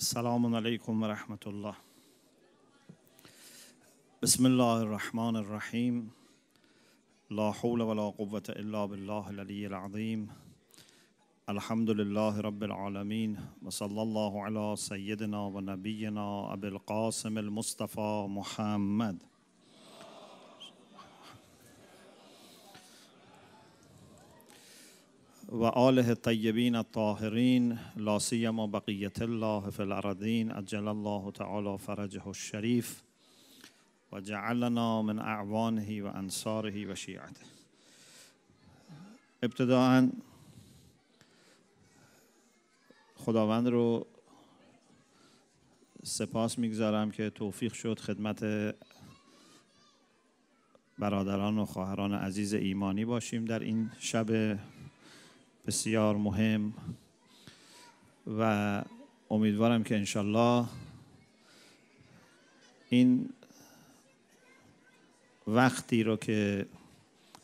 السلام عليكم ورحمة الله بسم الله الرحمن الرحيم لا حول ولا قوة إلا بالله العلي العظيم الحمد لله رب العالمين وصلى الله على سيدنا ونبينا أبي القاسم المصطفى محمد و آله الطیبین الطاهرین لا سیما بقیت الله فی الارضین اجل الله تعالی فرجه الشریف و جعلنا من اعوانه و انصاره و شیعته ابتداعا خداوند رو سپاس میگذارم که توفیق شد خدمت برادران و خواهران عزیز ایمانی باشیم در این شب بسیار مهم و امیدوارم که انشالله این وقتی رو که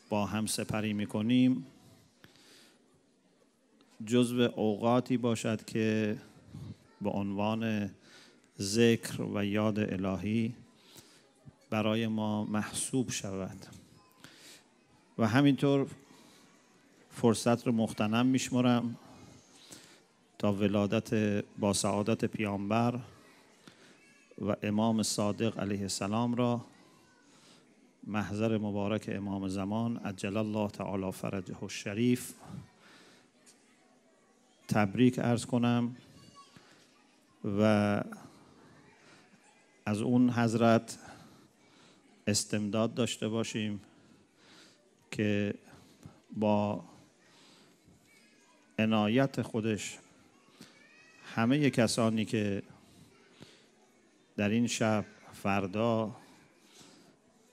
با هم سپری میکنیم جزو اوقاتی باشد که به عنوان ذکر و یاد الهی برای ما محسوب شود و همینطور فرصت رو مختنم میشمرم تا ولادت با سعادت پیامبر و امام صادق علیه السلام را محضر مبارک امام زمان عجل الله تعالی فرجه و شریف تبریک ارز کنم و از اون حضرت استمداد داشته باشیم که با عنایت خودش همه کسانی که در این شب فردا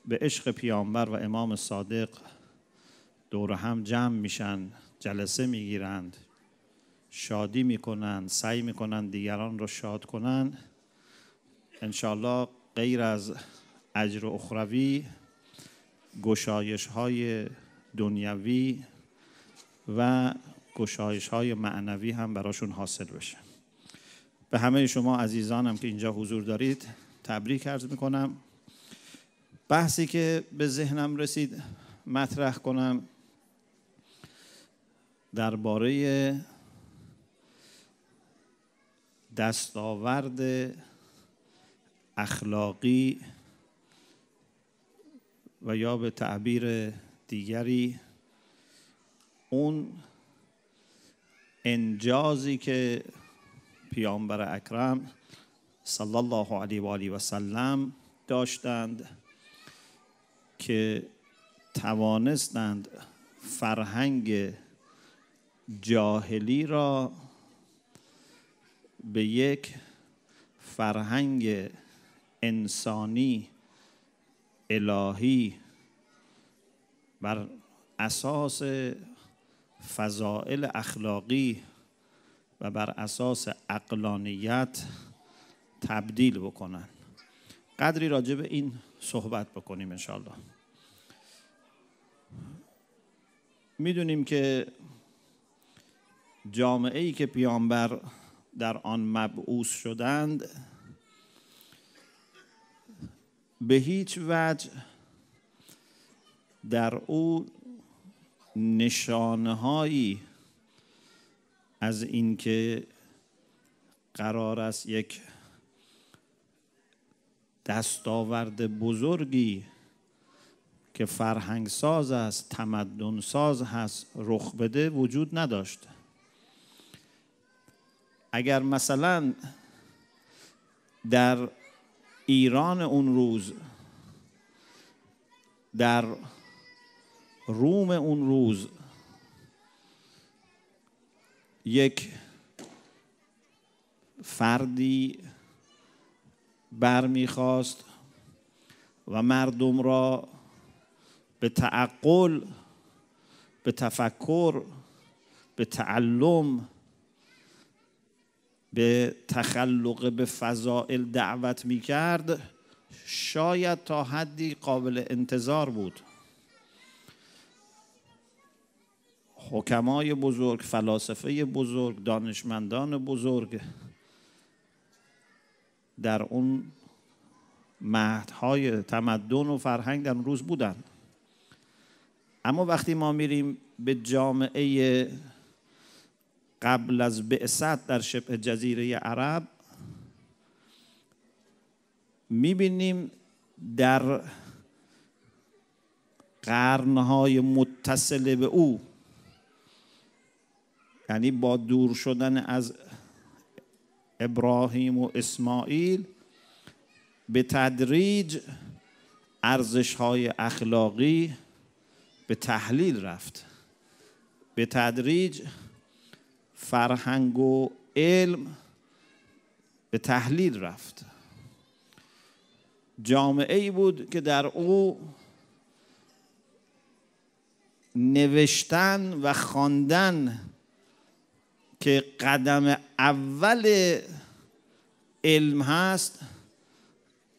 به عشق پیامبر و امام صادق دور هم جمع میشن جلسه میگیرند شادی میکنند سعی میکنند دیگران را شاد کنند انشالله غیر از اجر اخروی گشایش های دنیوی و گشایش های معنوی هم براشون حاصل بشه به همه شما عزیزانم که اینجا حضور دارید تبریک عرض میکنم بحثی که به ذهنم رسید مطرح کنم درباره دستاورد اخلاقی و یا به تعبیر دیگری اون انجازی که پیامبر اکرم صلی الله علیه و آله و سلم داشتند که توانستند فرهنگ جاهلی را به یک فرهنگ انسانی الهی بر اساس فضائل اخلاقی و بر اساس اقلانیت تبدیل بکنن قدری راجع به این صحبت بکنیم انشالله میدونیم که جامعه ای که پیامبر در آن مبعوث شدند به هیچ وجه در او نشانهایی از اینکه قرار است یک دستاورد بزرگی که فرهنگ ساز است تمدن ساز هست رخ بده وجود نداشت اگر مثلا در ایران اون روز در روم اون روز یک فردی برمیخواست و مردم را به تعقل به تفکر به تعلم به تخلق به فضائل دعوت میکرد شاید تا حدی قابل انتظار بود حکمای بزرگ فلاسفه بزرگ دانشمندان بزرگ در اون مهدهای تمدن و فرهنگ در اون روز بودن اما وقتی ما میریم به جامعه قبل از بعثت در شبه جزیره عرب میبینیم در قرنهای متصل به او یعنی با دور شدن از ابراهیم و اسماعیل به تدریج ارزش های اخلاقی به تحلیل رفت به تدریج فرهنگ و علم به تحلیل رفت جامعه ای بود که در او نوشتن و خواندن که قدم اول علم هست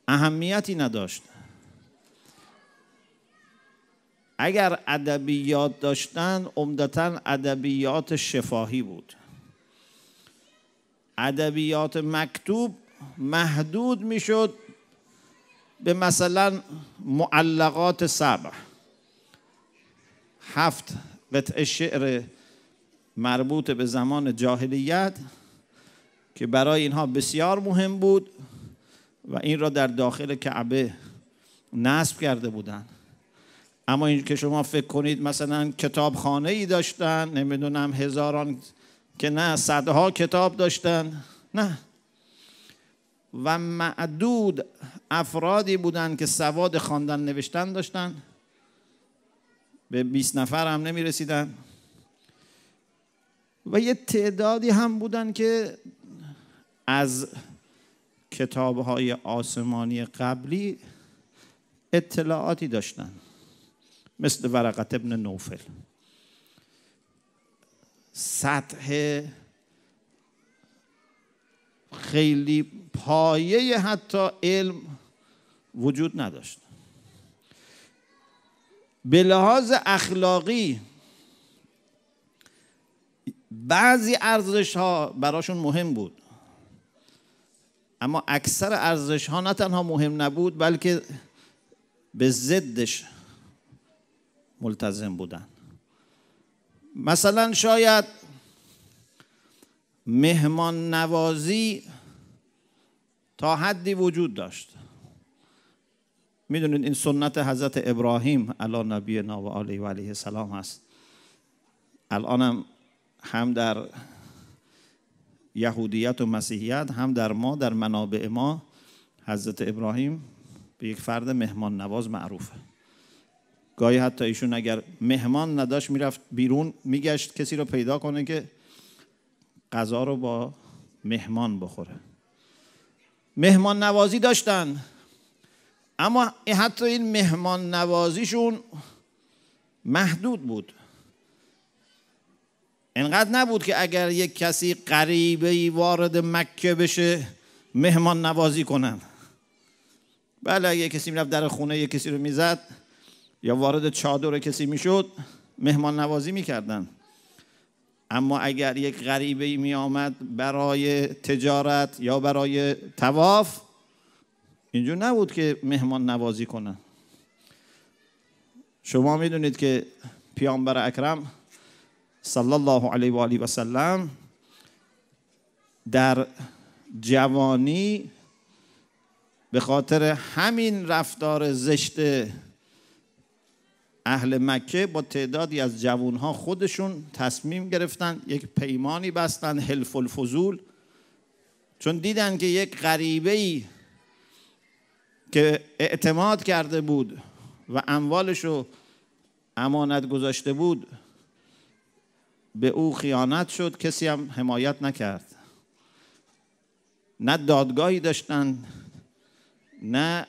اهمیتی نداشت اگر ادبیات داشتن عمدتا ادبیات شفاهی بود ادبیات مکتوب محدود میشد به مثلا معلقات سبع هفت قطعه شعر مربوط به زمان جاهلیت که برای اینها بسیار مهم بود و این را در داخل کعبه نصب کرده بودند اما این که شما فکر کنید مثلا خانه ای داشتن نمیدونم هزاران که نه صدها کتاب داشتن نه و معدود افرادی بودند که سواد خواندن نوشتن داشتن به 20 نفر هم نمی رسیدن و یه تعدادی هم بودن که از های آسمانی قبلی اطلاعاتی داشتن مثل ورقت ابن نوفل سطح خیلی پایه حتی علم وجود نداشت به لحاظ اخلاقی بعضی ارزش ها براشون مهم بود اما اکثر ارزش ها نه تنها مهم نبود بلکه به ضدش ملتزم بودن مثلا شاید مهمان نوازی تا حدی وجود داشت میدونید این سنت حضرت ابراهیم علی نبی و علیه و علیه السلام هست الانم هم در یهودیت و مسیحیت هم در ما در منابع ما حضرت ابراهیم به یک فرد مهمان نواز معروفه گاهی حتی ایشون اگر مهمان نداشت میرفت بیرون میگشت کسی رو پیدا کنه که غذا رو با مهمان بخوره مهمان نوازی داشتن اما حتی این مهمان نوازیشون محدود بود انقدر نبود که اگر یک کسی قریبه ای وارد مکه بشه مهمان نوازی کنن بله یه کسی میرفت در خونه یک کسی رو میزد یا وارد چادر کسی میشد مهمان نوازی میکردن اما اگر یک غریبه ای برای تجارت یا برای تواف اینجور نبود که مهمان نوازی کنن شما میدونید که پیامبر اکرم صلی الله علیه و آله و سلم در جوانی به خاطر همین رفتار زشت اهل مکه با تعدادی از جوانها خودشون تصمیم گرفتن یک پیمانی بستن حلف الفضول چون دیدن که یک غریبه ای که اعتماد کرده بود و اموالش رو امانت گذاشته بود به او خیانت شد کسی هم حمایت نکرد نه دادگاهی داشتن نه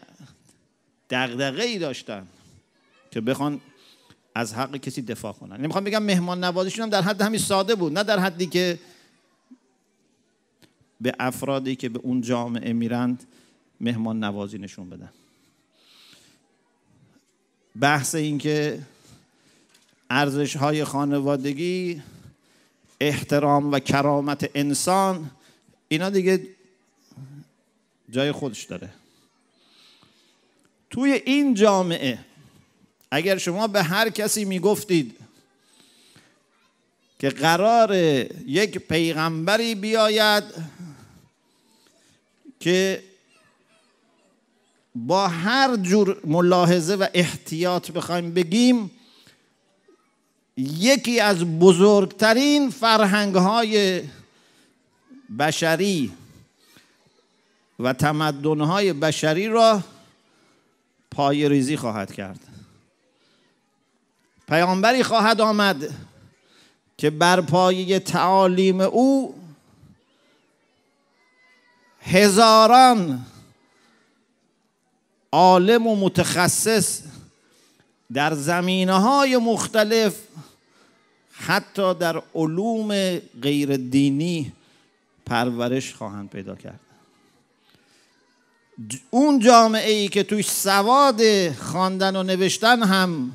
دقدقه ای داشتن که بخوان از حق کسی دفاع کنن نمیخوام یعنی بگم مهمان نوازیشون هم در حد همین ساده بود نه در حدی که به افرادی که به اون جامعه میرند مهمان نوازی نشون بدن بحث این که ارزش های خانوادگی احترام و کرامت انسان اینا دیگه جای خودش داره توی این جامعه اگر شما به هر کسی میگفتید که قرار یک پیغمبری بیاید که با هر جور ملاحظه و احتیاط بخوایم بگیم یکی از بزرگترین فرهنگ های بشری و تمدن های بشری را پای ریزی خواهد کرد پیامبری خواهد آمد که بر پایه تعالیم او هزاران عالم و متخصص در زمینه های مختلف حتی در علوم غیر دینی پرورش خواهند پیدا کرد اون جامعه ای که توی سواد خواندن و نوشتن هم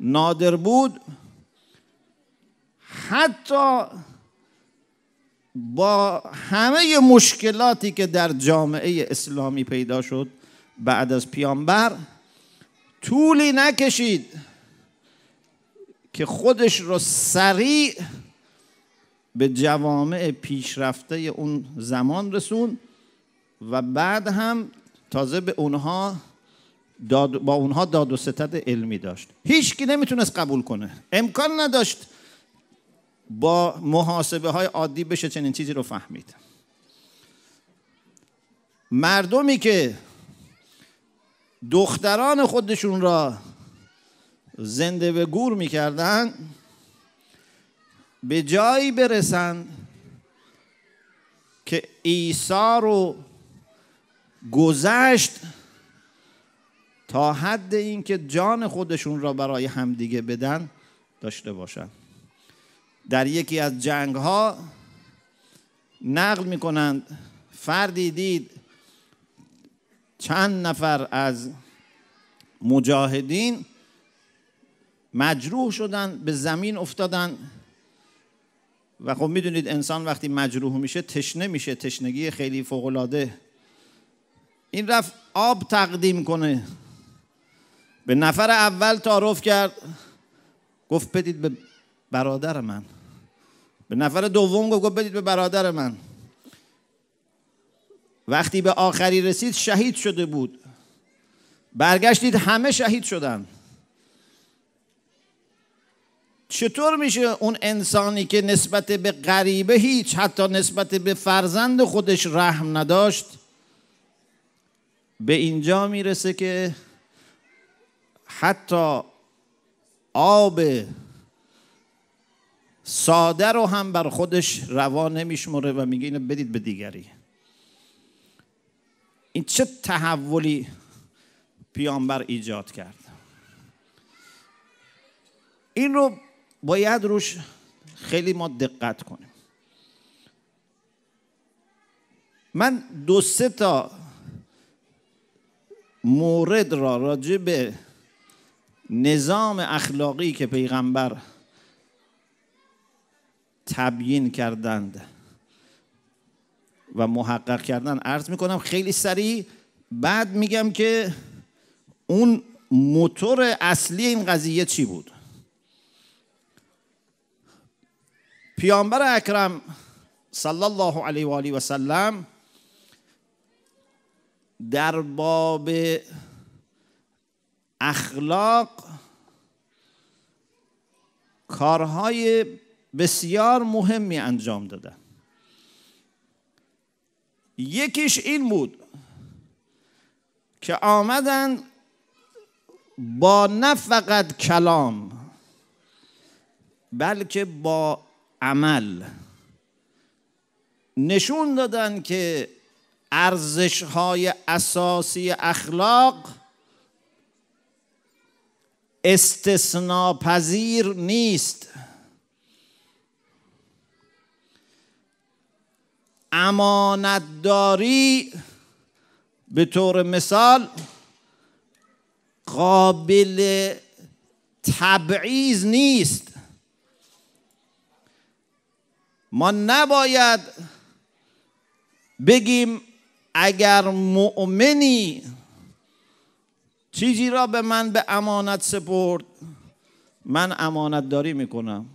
نادر بود حتی با همه مشکلاتی که در جامعه اسلامی پیدا شد بعد از پیامبر طولی نکشید که خودش رو سریع به جوامع پیشرفته اون زمان رسون و بعد هم تازه به اونها داد با اونها داد و ستد علمی داشت هیچکی نمیتونست قبول کنه امکان نداشت با محاسبه های عادی بشه چنین چیزی رو فهمید مردمی که دختران خودشون را زنده به گور میکردن به جایی برسند که عیسی رو گذشت تا حد اینکه جان خودشون را برای همدیگه بدن داشته باشند در یکی از جنگ ها نقل میکنند فردی دید چند نفر از مجاهدین مجروح شدن به زمین افتادن و خب میدونید انسان وقتی مجروح میشه تشنه میشه تشنگی خیلی فوقلاده این رفت آب تقدیم کنه به نفر اول تعارف کرد گفت بدید به برادر من به نفر دوم گفت بدید به برادر من وقتی به آخری رسید شهید شده بود برگشتید همه شهید شدن چطور میشه اون انسانی که نسبت به غریبه هیچ حتی نسبت به فرزند خودش رحم نداشت به اینجا میرسه که حتی آب ساده رو هم بر خودش روا نمیشمره و میگه اینو بدید به دیگری این چه تحولی پیامبر ایجاد کرد این رو باید روش خیلی ما دقت کنیم من دو سه تا مورد را راجع به نظام اخلاقی که پیغمبر تبیین کردند و محقق کردن عرض میکنم خیلی سریع بعد میگم که اون موتور اصلی این قضیه چی بود پیامبر اکرم صلی الله علیه و آله و سلم در باب اخلاق کارهای بسیار مهمی انجام دادن یکیش این بود که آمدن با نه فقط کلام بلکه با عمل نشون دادن که ارزش های اساسی اخلاق استثناپذیر نیست امانتداری به طور مثال قابل تبعیض نیست ما نباید بگیم اگر مؤمنی چیزی را به من به امانت سپرد من امانت داری میکنم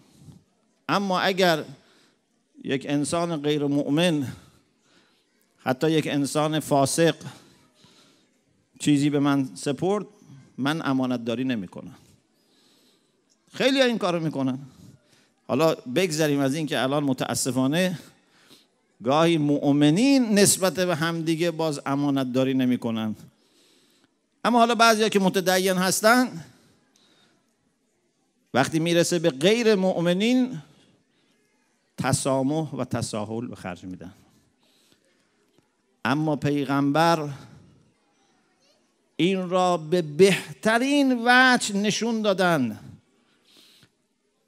اما اگر یک انسان غیر مؤمن حتی یک انسان فاسق چیزی به من سپرد من امانت داری نمی کنم خیلی ها این کارو میکنن حالا بگذریم از اینکه الان متاسفانه گاهی مؤمنین نسبت به همدیگه باز امانت داری نمی کنن. اما حالا بعضی که متدین هستن وقتی میرسه به غیر مؤمنین تسامح و تساهل به خرج میدن اما پیغمبر این را به بهترین وجه نشون دادن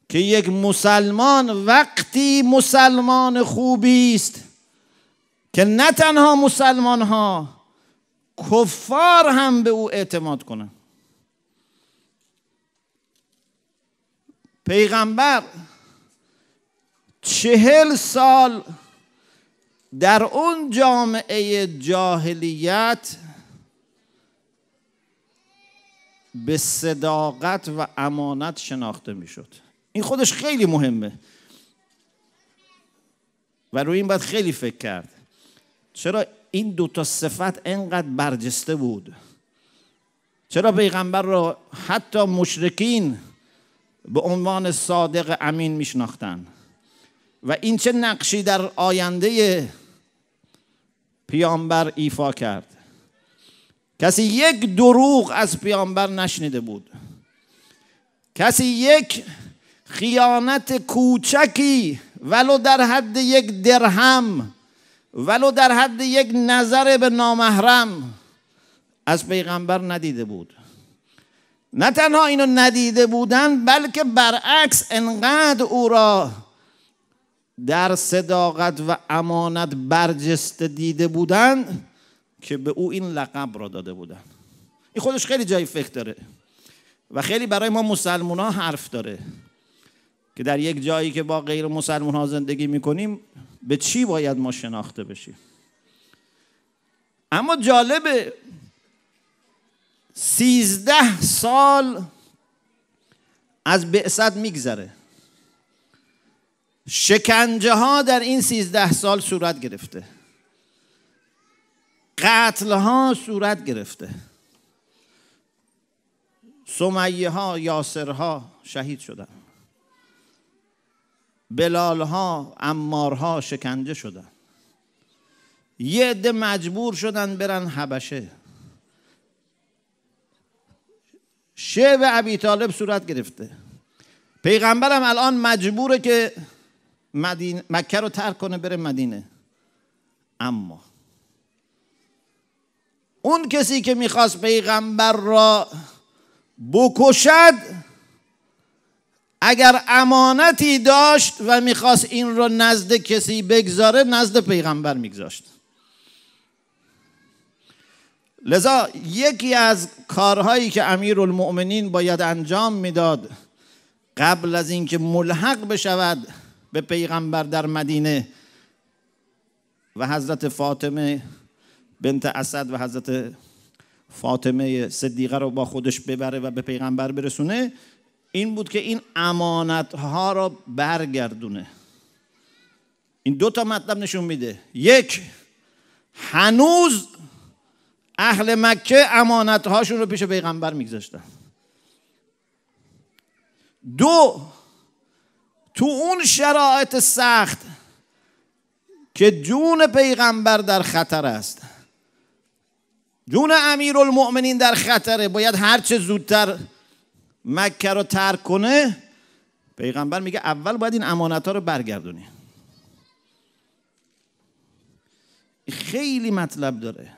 که یک مسلمان وقتی مسلمان خوبی است که نه تنها مسلمان ها کفار هم به او اعتماد کنند پیغمبر چهل سال در اون جامعه جاهلیت به صداقت و امانت شناخته میشد این خودش خیلی مهمه و روی این باید خیلی فکر کرد چرا این دو تا صفت انقدر برجسته بود چرا پیغمبر را حتی مشرکین به عنوان صادق امین میشناختند و این چه نقشی در آینده پیامبر ایفا کرد کسی یک دروغ از پیامبر نشنیده بود کسی یک خیانت کوچکی ولو در حد یک درهم ولو در حد یک نظر به نامحرم از پیغمبر ندیده بود نه تنها اینو ندیده بودند، بلکه برعکس انقدر او را در صداقت و امانت برجسته دیده بودند که به او این لقب را داده بودن این خودش خیلی جای فکر داره و خیلی برای ما مسلمان ها حرف داره که در یک جایی که با غیر مسلمان ها زندگی میکنیم به چی باید ما شناخته بشیم اما جالبه سیزده سال از بعثت میگذره شکنجه ها در این سیزده سال صورت گرفته قتل ها صورت گرفته سمیه ها یاسر ها شهید شدن بلال ها امار ها شکنجه شدن یه عده مجبور شدن برن حبشه شعب ابی طالب صورت گرفته پیغمبرم الان مجبوره که مدین... مکه رو ترک کنه بره مدینه اما اون کسی که میخواست پیغمبر را بکشد اگر امانتی داشت و میخواست این رو نزد کسی بگذاره نزد پیغمبر میگذاشت لذا یکی از کارهایی که امیر باید انجام میداد قبل از اینکه ملحق بشود به پیغمبر در مدینه و حضرت فاطمه بنت اسد و حضرت فاطمه صدیقه رو با خودش ببره و به پیغمبر برسونه این بود که این امانت ها را برگردونه این دو تا مطلب نشون میده یک هنوز اهل مکه امانت هاشون رو پیش پیغمبر میگذاشتن دو تو اون شرایط سخت که جون پیغمبر در خطر است جون امیر المؤمنین در خطره باید هرچه زودتر مکه رو ترک کنه پیغمبر میگه اول باید این امانت ها رو برگردونی خیلی مطلب داره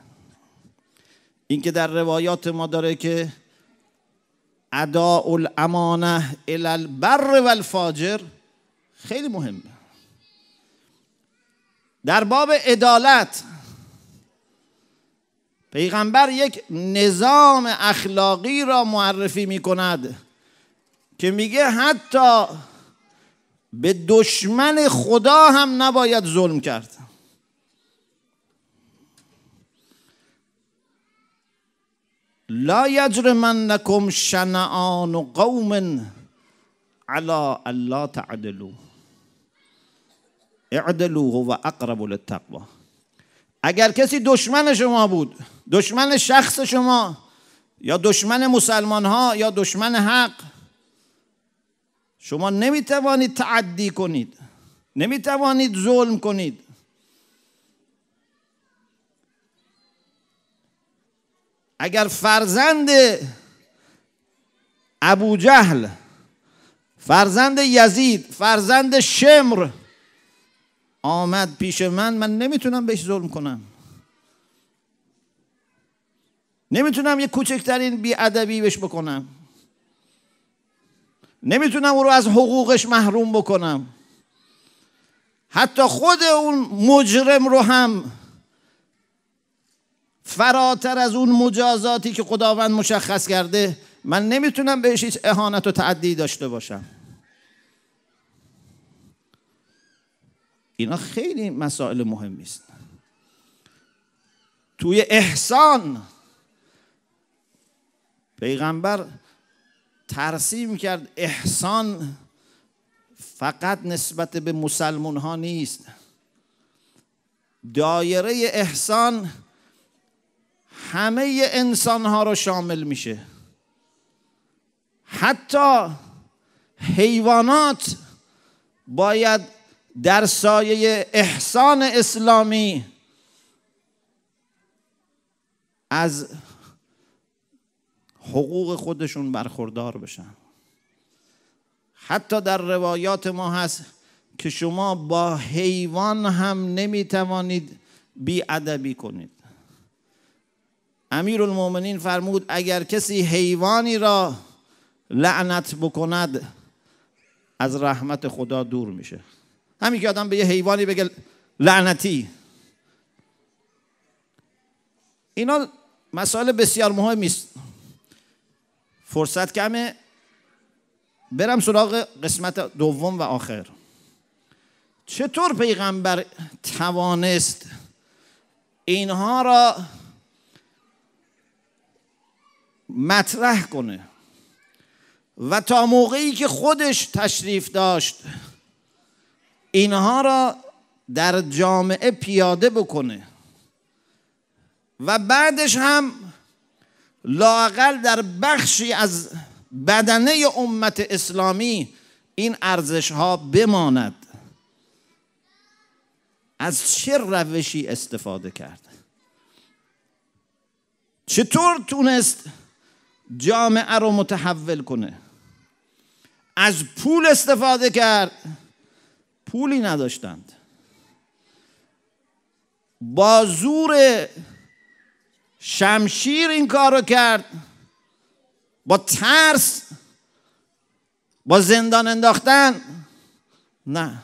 اینکه در روایات ما داره که ادا الامانه الی البر والفاجر خیلی مهم در باب عدالت پیغمبر یک نظام اخلاقی را معرفی می کند که میگه حتی به دشمن خدا هم نباید ظلم کرد لا یجرمنکم شنعان قوم علی الله تعدلو اعدلو هو اقرب للتقوا اگر کسی دشمن شما بود دشمن شخص شما یا دشمن مسلمان ها یا دشمن حق شما نمی توانید تعدی کنید نمی توانید ظلم کنید اگر فرزند ابو جهل فرزند یزید فرزند شمر آمد پیش من من نمیتونم بهش ظلم کنم نمیتونم یه کوچکترین بیادبی بهش بکنم نمیتونم او رو از حقوقش محروم بکنم حتی خود اون مجرم رو هم فراتر از اون مجازاتی که خداوند مشخص کرده من نمیتونم بهش هیچ اهانت و تعدی داشته باشم اینا خیلی مسائل مهمی است توی احسان پیغمبر ترسیم کرد احسان فقط نسبت به مسلمون ها نیست دایره احسان همه انسان ها رو شامل میشه حتی حیوانات باید در سایه احسان اسلامی از حقوق خودشون برخوردار بشن حتی در روایات ما هست که شما با حیوان هم نمیتوانید ادبی کنید امیر المومنین فرمود اگر کسی حیوانی را لعنت بکند از رحمت خدا دور میشه همین که آدم به یه حیوانی بگه لعنتی اینا مسائل بسیار مهمی است فرصت کمه برم سراغ قسمت دوم و آخر چطور پیغمبر توانست اینها را مطرح کنه و تا موقعی که خودش تشریف داشت اینها را در جامعه پیاده بکنه و بعدش هم لاقل در بخشی از بدنه امت اسلامی این ارزش ها بماند از چه روشی استفاده کرد چطور تونست جامعه رو متحول کنه از پول استفاده کرد پولی نداشتند با زور شمشیر این کار رو کرد با ترس با زندان انداختن نه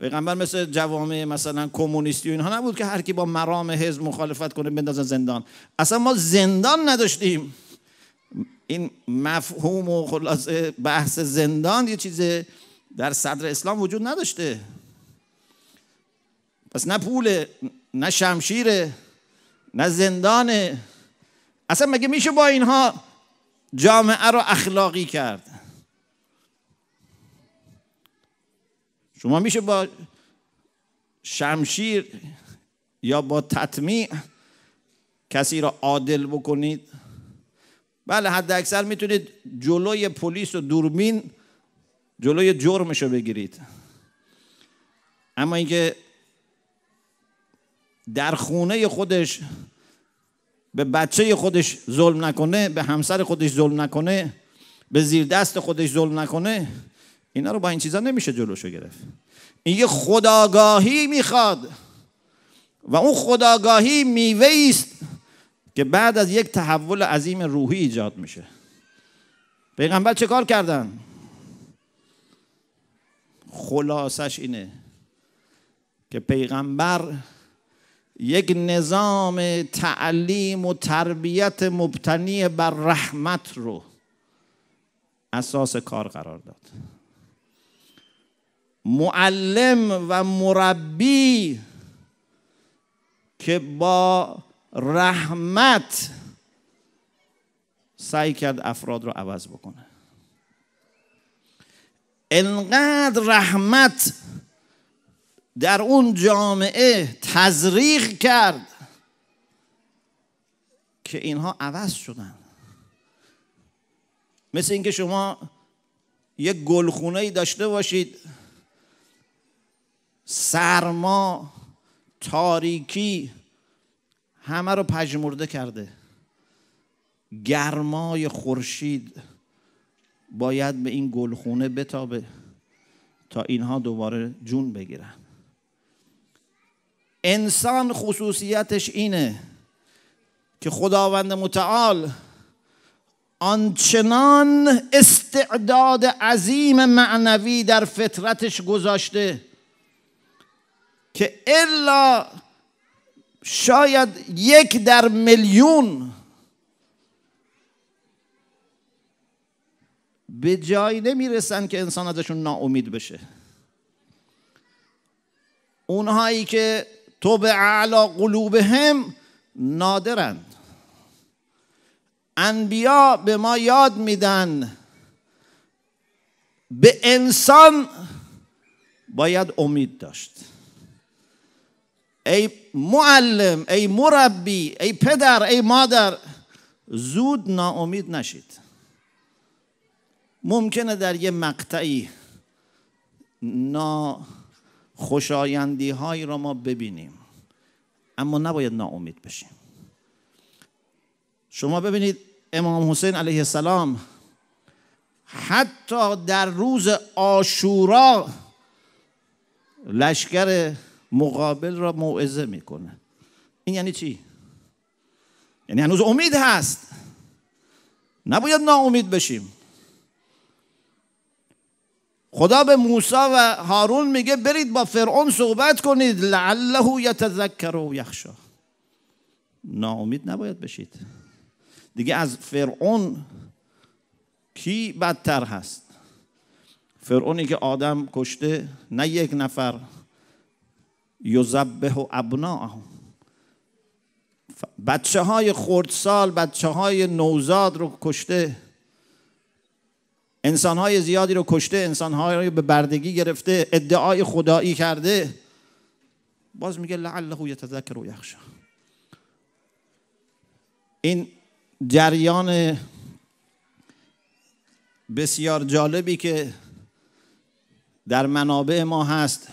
پیغمبر مثل جوامع مثلا کمونیستی و اینها نبود که هر کی با مرام حزب مخالفت کنه بندازن زندان اصلا ما زندان نداشتیم این مفهوم و خلاصه بحث زندان یه چیز در صدر اسلام وجود نداشته پس نه پول نه شمشیره نه زندان اصلا مگه میشه با اینها جامعه رو اخلاقی کرد شما میشه با شمشیر یا با تطمیع کسی را عادل بکنید بله حد اکثر میتونید جلوی پلیس و دوربین جلوی جرمشو بگیرید اما اینکه در خونه خودش به بچه خودش ظلم نکنه به همسر خودش ظلم نکنه به زیر دست خودش ظلم نکنه اینا رو با این چیزا نمیشه جلوشو گرفت این یه خداگاهی میخواد و اون خداگاهی میوه است که بعد از یک تحول عظیم روحی ایجاد میشه پیغمبر چه کار کردن خلاصش اینه که پیغمبر یک نظام تعلیم و تربیت مبتنی بر رحمت رو اساس کار قرار داد معلم و مربی که با رحمت سعی کرد افراد رو عوض بکنه انقدر رحمت در اون جامعه تزریق کرد که اینها عوض شدن مثل اینکه شما یک گلخونه ای داشته باشید سرما تاریکی همه رو پژمرده کرده گرمای خورشید باید به این گلخونه بتابه تا اینها دوباره جون بگیرن انسان خصوصیتش اینه که خداوند متعال آنچنان استعداد عظیم معنوی در فطرتش گذاشته که الا شاید یک در میلیون به جایی نمیرسن که انسان ازشون ناامید بشه اونهایی که تو به اعلا قلوبهم نادرند انبیا به ما یاد میدن به انسان باید امید داشت ای معلم ای مربی ای پدر ای مادر زود ناامید نشید ممکنه در یه مقطعی ناخوشایندی هایی را ما ببینیم اما نباید ناامید بشیم شما ببینید امام حسین علیه السلام حتی در روز آشورا لشکر مقابل را موعظه میکنه این یعنی چی یعنی هنوز امید هست نباید ناامید بشیم خدا به موسی و هارون میگه برید با فرعون صحبت کنید لعله یتذکر و یخشا ناامید نباید بشید دیگه از فرعون کی بدتر هست فرعونی که آدم کشته نه یک نفر یزبه و ابنا بچه های خردسال بچه های نوزاد رو کشته انسانهای زیادی رو کشته انسانهایی رو به بردگی گرفته ادعای خدایی کرده باز میگه لعله تذکر و یخشا این جریان بسیار جالبی که در منابع ما هست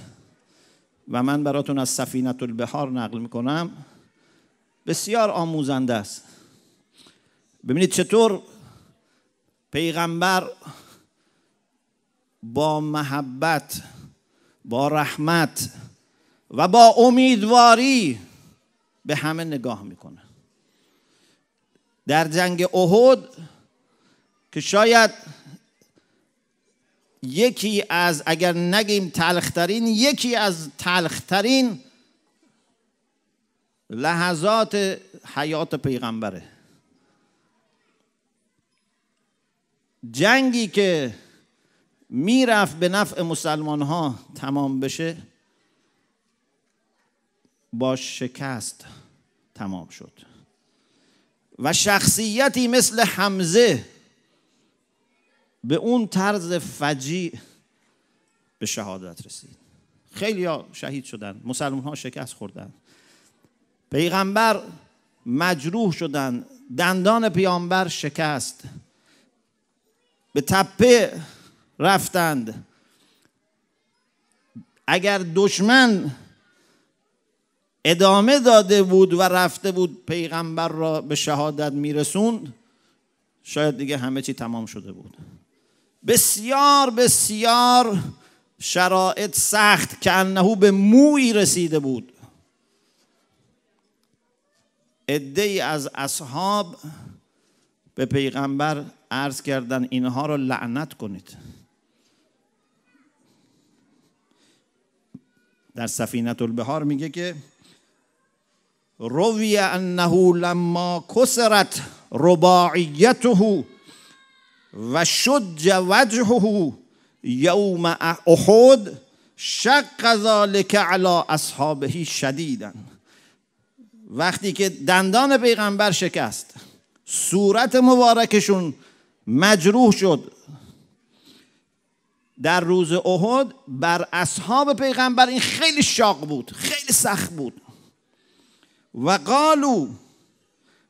و من براتون از سفینت البحار نقل میکنم بسیار آموزنده است ببینید چطور پیغمبر با محبت با رحمت و با امیدواری به همه نگاه میکنه در جنگ احد که شاید یکی از اگر نگیم تلخترین یکی از تلخترین لحظات حیات پیغمبره جنگی که میرفت به نفع مسلمان ها تمام بشه با شکست تمام شد و شخصیتی مثل حمزه به اون طرز فجیع به شهادت رسید خیلی ها شهید شدن مسلمان ها شکست خوردن پیغمبر مجروح شدن دندان پیامبر شکست به تپه رفتند اگر دشمن ادامه داده بود و رفته بود پیغمبر را به شهادت میرسوند شاید دیگه همه چی تمام شده بود بسیار بسیار شرایط سخت که انهو به موی رسیده بود عده از اصحاب به پیغمبر عرض کردن اینها رو لعنت کنید در سفینت البهار میگه که روی انه لما کسرت رباعیته و شج وجهه یوم احد شق ذالک علی اصحابه شدیدن وقتی که دندان پیغمبر شکست صورت مبارکشون مجروح شد در روز احد بر اصحاب پیغمبر این خیلی شاق بود خیلی سخت بود و قالو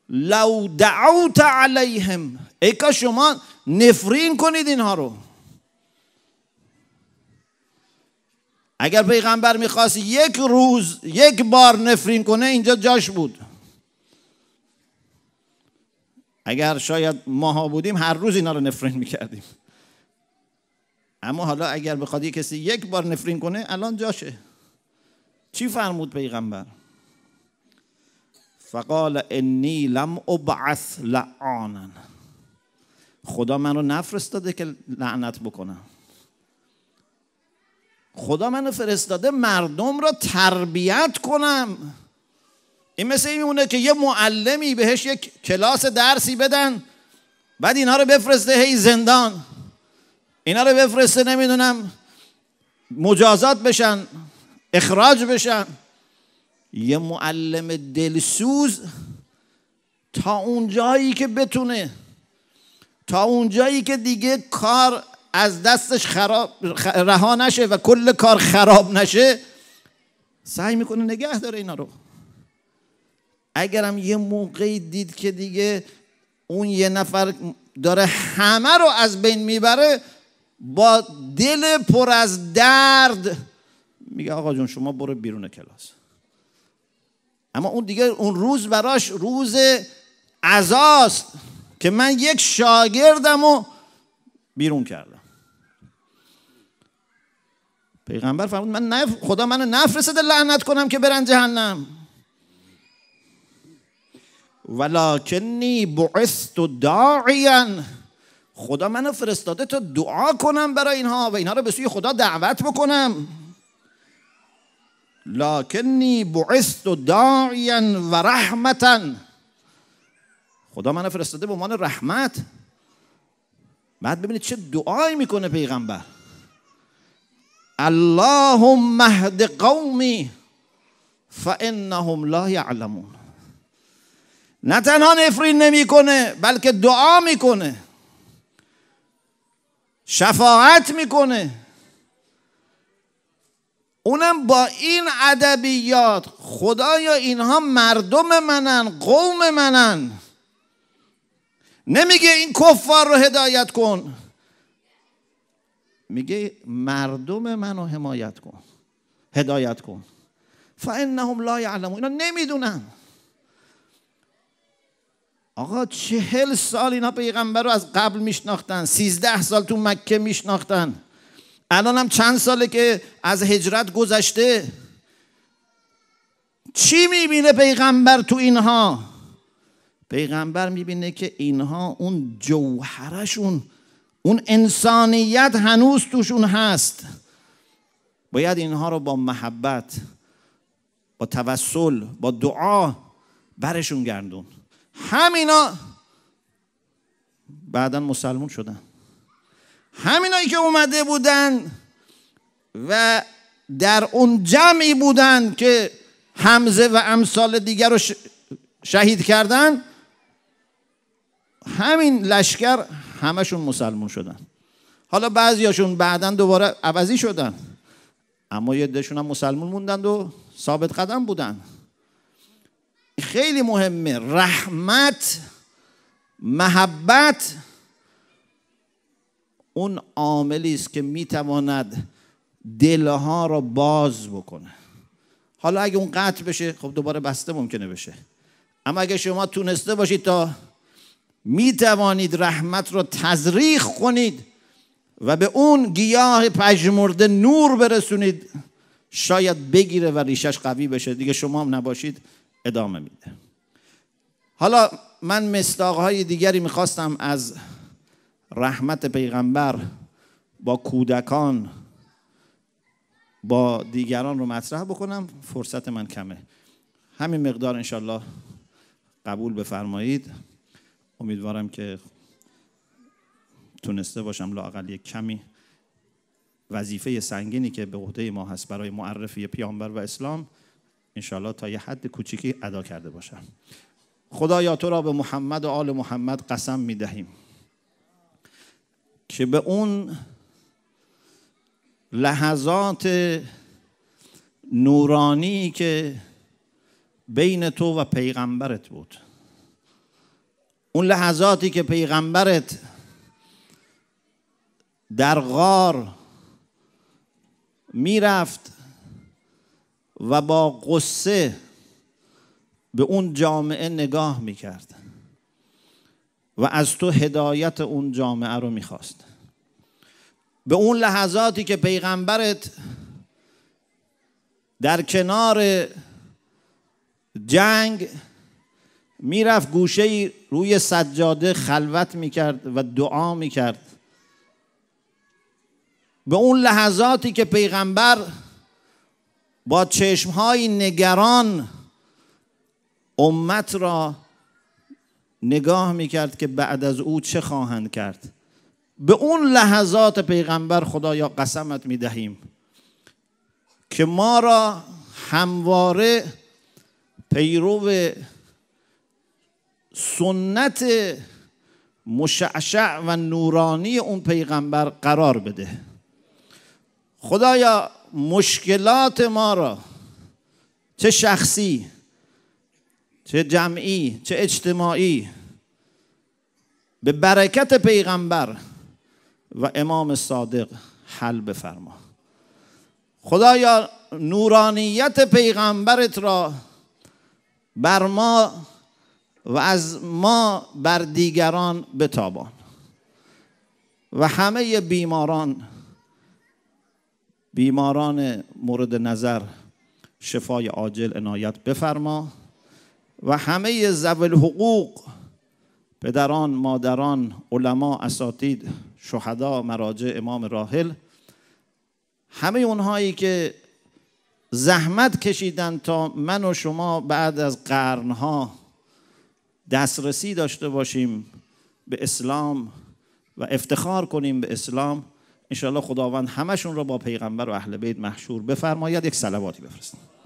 لو دعوت علیهم ای که شما نفرین کنید اینها رو اگر پیغمبر میخواست یک روز یک بار نفرین کنه اینجا جاش بود اگر شاید ماها بودیم هر روز اینا رو نفرین میکردیم اما حالا اگر بخواد یه کسی یک بار نفرین کنه الان جاشه چی فرمود پیغمبر فقال انی لم ابعث لعانا خدا من رو نفرستاده که لعنت بکنم خدا منو فرستاده مردم را تربیت کنم این مثل این میمونه که یه معلمی بهش یک کلاس درسی بدن بعد اینا رو بفرسته هی زندان اینا رو بفرسته نمیدونم مجازات بشن اخراج بشن یه معلم دلسوز تا اون جایی که بتونه تا اون جایی که دیگه کار از دستش خراب رها نشه و کل کار خراب نشه سعی میکنه نگه داره اینا رو اگرم یه موقعی دید که دیگه اون یه نفر داره همه رو از بین میبره با دل پر از درد میگه آقا جون شما برو بیرون کلاس اما اون دیگه اون روز براش روز عزاست که من یک شاگردم و بیرون کردم پیغمبر فرمود من نف... خدا منو نفرستاده لعنت کنم که برن جهنم ولکنی بعثت داعیا خدا منو فرستاده تا دعا کنم برای اینها و اینها رو به سوی خدا دعوت بکنم لکنی بعثت داعیا و رحمتا خدا منو فرستاده به عنوان رحمت بعد ببینید چه دعایی میکنه پیغمبر اللهم مهد قومی فانهم لا یعلمون نه تنها نفرین نمیکنه بلکه دعا میکنه شفاعت میکنه اونم با این ادبیات خدایا اینها مردم منن قوم منن نمیگه این کفار رو هدایت کن میگه مردم منو حمایت کن هدایت کن فانهم لا یعلمون اینا نمیدونن آقا چهل سال اینا پیغمبر رو از قبل میشناختن سیزده سال تو مکه میشناختن الان هم چند ساله که از هجرت گذشته چی میبینه پیغمبر تو اینها پیغمبر میبینه که اینها اون جوهرشون اون انسانیت هنوز توشون هست باید اینها رو با محبت با توسل با دعا برشون گردون همینا بعدا مسلمون شدن همینایی که اومده بودن و در اون جمعی بودن که حمزه و امثال دیگر رو شهید کردن همین لشکر همشون مسلمون شدن حالا بعضیاشون بعدا دوباره عوضی شدن اما یه هم مسلمون موندند و ثابت قدم بودن خیلی مهمه رحمت محبت اون عاملی است که میتواند دلها را باز بکنه حالا اگه اون قطع بشه خب دوباره بسته ممکنه بشه اما اگه شما تونسته باشید تا میتوانید رحمت را تزریق کنید و به اون گیاه پژمرده نور برسونید شاید بگیره و ریشش قوی بشه دیگه شما هم نباشید ادامه میده حالا من مصداقهای دیگری میخواستم از رحمت پیغمبر با کودکان با دیگران رو مطرح بکنم فرصت من کمه همین مقدار انشالله قبول بفرمایید امیدوارم که تونسته باشم لاقل یک کمی وظیفه سنگینی که به عهده ما هست برای معرفی پیامبر و اسلام انشاءالله تا یه حد کوچیکی ادا کرده باشم خدایا تو را به محمد و آل محمد قسم می دهیم که به اون لحظات نورانی که بین تو و پیغمبرت بود اون لحظاتی که پیغمبرت در غار میرفت و با قصه به اون جامعه نگاه میکرد و از تو هدایت اون جامعه رو میخواست به اون لحظاتی که پیغمبرت در کنار جنگ میرفت گوشه روی سجاده خلوت میکرد و دعا میکرد به اون لحظاتی که پیغمبر با های نگران امت را نگاه کرد که بعد از او چه خواهند کرد به اون لحظات پیغمبر خدایا قسمت میدهیم که ما را همواره پیرو سنت مشعشع و نورانی اون پیغمبر قرار بده خدایا مشکلات ما را چه شخصی چه جمعی چه اجتماعی به برکت پیغمبر و امام صادق حل بفرما خدایا نورانیت پیغمبرت را بر ما و از ما بر دیگران بتابان و همه بیماران بیماران مورد نظر شفای عاجل عنایت بفرما و همه زول حقوق پدران، مادران، علما، اساتید، شهدا، مراجع امام راحل همه اونهایی که زحمت کشیدن تا من و شما بعد از قرنها دسترسی داشته باشیم به اسلام و افتخار کنیم به اسلام انشالله خداوند همشون را با پیغمبر و اهل بیت محشور بفرماید یک سلواتی بفرستن